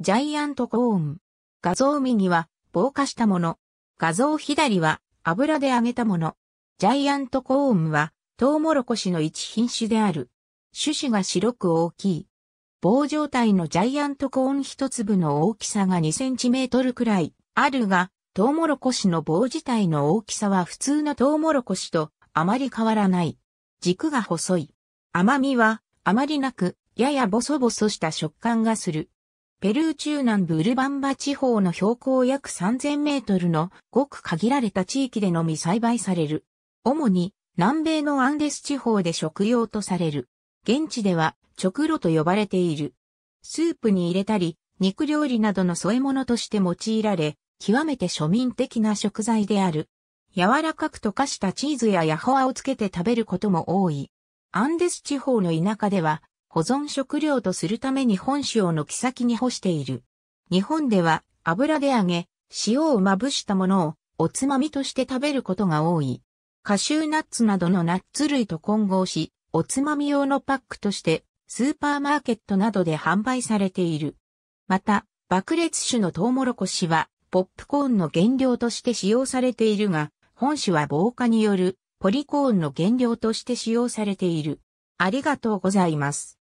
ジャイアントコーン。画像右は防火したもの。画像左は油で揚げたもの。ジャイアントコーンはトウモロコシの一品種である。種子が白く大きい。棒状態のジャイアントコーン一粒の大きさが2センチメートルくらいあるが、トウモロコシの棒自体の大きさは普通のトウモロコシとあまり変わらない。軸が細い。甘みはあまりなく、ややボソボソした食感がする。ペルー中南部ウルバンバ地方の標高約3000メートルのごく限られた地域でのみ栽培される。主に南米のアンデス地方で食用とされる。現地では直路と呼ばれている。スープに入れたり、肉料理などの添え物として用いられ、極めて庶民的な食材である。柔らかく溶かしたチーズやヤホアをつけて食べることも多い。アンデス地方の田舎では保存食料とするために本種を軒先に干している。日本では油で揚げ、塩をまぶしたものをおつまみとして食べることが多い。カシューナッツなどのナッツ類と混合し、おつまみ用のパックとしてスーパーマーケットなどで販売されている。また、爆裂種のトウモロコシはポップコーンの原料として使用されているが、本種は防火によるポリコーンの原料として使用されている。ありがとうございます。